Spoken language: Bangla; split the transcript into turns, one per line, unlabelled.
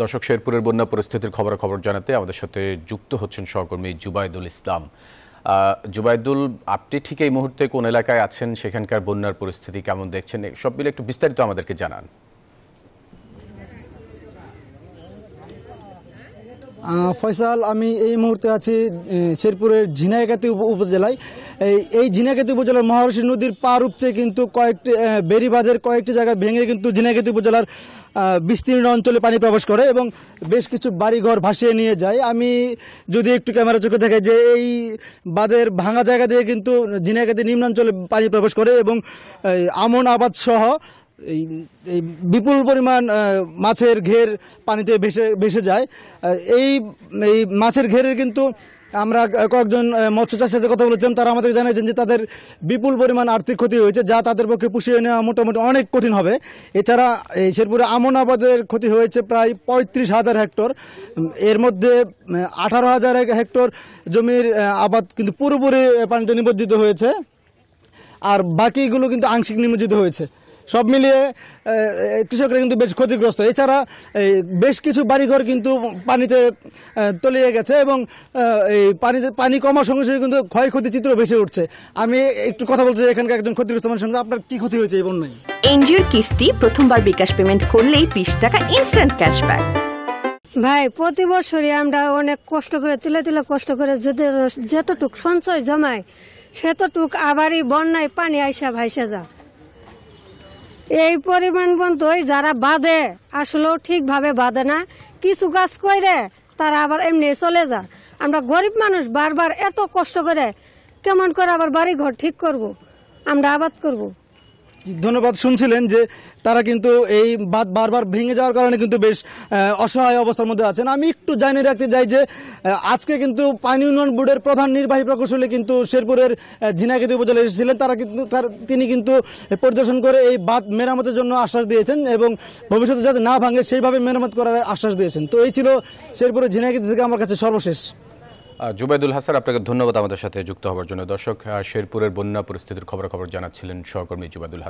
দর্শক শেরপুরের বন্যা পরিস্থিতির খবর জানাতে আমাদের সাথে যুক্ত হচ্ছেন সহকর্মী জুবাইদুল ইসলাম জুবাইদুল আপনি ঠিক এই মুহূর্তে কোন এলাকায় আছেন সেখানকার বন্যার পরিস্থিতি কেমন দেখছেন সব মিলে একটু বিস্তারিত আমাদেরকে জানান
ফয়সাল আমি এই মুহূর্তে আছি শেরপুরের ঝিনাইকাতি উপজেলায় এই এই ঝিনাইকাতি উপজেলার মহারসী নদীর পার উপচে কিন্তু কয়েকটি বেরিবাঁধের কয়েকটি জায়গা ভেঙে কিন্তু ঝিনাইকাতি উপজেলার বিস্তীর্ণ অঞ্চলে পানি প্রবেশ করে এবং বেশ কিছু বাড়িঘর ভাসিয়ে নিয়ে যায় আমি যদি একটু ক্যামেরা চোখে দেখে যে এই বাঁধের ভাঙা জায়গা দিয়ে কিন্তু ঝিনাইকাতি নিম্নাঞ্চলে পানি প্রবেশ করে এবং আমন আবাদ সহ এই এই বিপুল পরিমাণ মাছের ঘের পানিতে ভেসে ভেসে যায় এই এই মাছের ঘেরের কিন্তু আমরা কয়েকজন মৎস্য চাষের সাথে কথা বলেছিলাম তারা আমাদের জানিয়েছেন যে তাদের বিপুল পরিমাণ আর্থিক ক্ষতি হয়েছে যা তাদের পক্ষে পুষিয়ে নেওয়া মোটামুটি অনেক কঠিন হবে এছাড়া এই শেরপুরে আমন আবাদের ক্ষতি হয়েছে প্রায় পঁয়ত্রিশ হাজার হেক্টর এর মধ্যে আঠারো হাজার হেক্টর জমির আবাদ কিন্তু পুরোপুরি পানিতে নিবজ্জিত হয়েছে আর বাকিগুলো কিন্তু আংশিক নিমজ্জিত হয়েছে সব মিলিয়ে কৃষকরা কিন্তু বেশ ক্ষতিগ্রস্ত এছাড়া বেশ কিছু বাড়িঘর কিন্তু পানিতে তলিয়ে গেছে এবং এই পানিতে পানি কমার সঙ্গে সঙ্গে কিন্তু ক্ষয়ক্ষতি চিত্র বেশি উঠছে আমি একটু কথা বলছি এখানকার একজন ক্ষতিগ্রস্ত মানুষের সঙ্গে আপনার কি ক্ষতি
হয়েছে এই বন্যায় এনজিওর কিস্তি প্রথমবার বিকাশ পেমেন্ট করলেই বিশ টাকা ইনস্ট্যান্ট ক্যাশব্যাক ভাই প্রতি বছরই আমরা অনেক কষ্ট করে তিলে তিলে কষ্ট করে যদি যতটুক সঞ্চয় জমায় সেতটুক আবারই বন্যায় পানি আইসা ভাইসা যা এই পরিমাণ পর্যন্ত যারা বাঁধে আসলেও ঠিকভাবে বাঁধে না কিছু কাজ করে তারা আবার এমনি চলে যায় আমরা গরিব মানুষ বারবার এত কষ্ট করে কেমন করে আবার বাড়ি ঘর ঠিক করব। আমরা আবাদ করবো
ধন্যবাদ শুনছিলেন যে তারা কিন্তু এই বাদ বারবার ভেঙে যাওয়ার কারণে কিন্তু বেশ অসহায় অবস্থার মধ্যে আছেন আমি একটু জানিয়ে রাখতে চাই যে আজকে কিন্তু পানি উন্নয়ন বোর্ডের প্রধান নির্বাহী প্রকৌশলী কিন্তু শেরপুরের ঝিনাগিতি উপজেলায় এসেছিলেন তারা কিন্তু তার তিনি কিন্তু পরিদর্শন করে এই বাদ মেরামতের জন্য আশ্বাস দিয়েছেন এবং ভবিষ্যতে যাতে না ভাঙে সেইভাবে মেরামত করার আশ্বাস দিয়েছেন তো এই ছিল শেরপুরের ঝিনাগিতি থেকে আমার কাছে সর্বশেষ
জুবাইদুল হাসান আপনাকে ধন্যবাদ আমাদের সাথে যুক্ত হওয়ার জন্য দর্শক শেরপুরের বন্যা পরিস্থিতির খবরাখবর জানাচ্ছিলেন সহকর্মী জুবাইদুল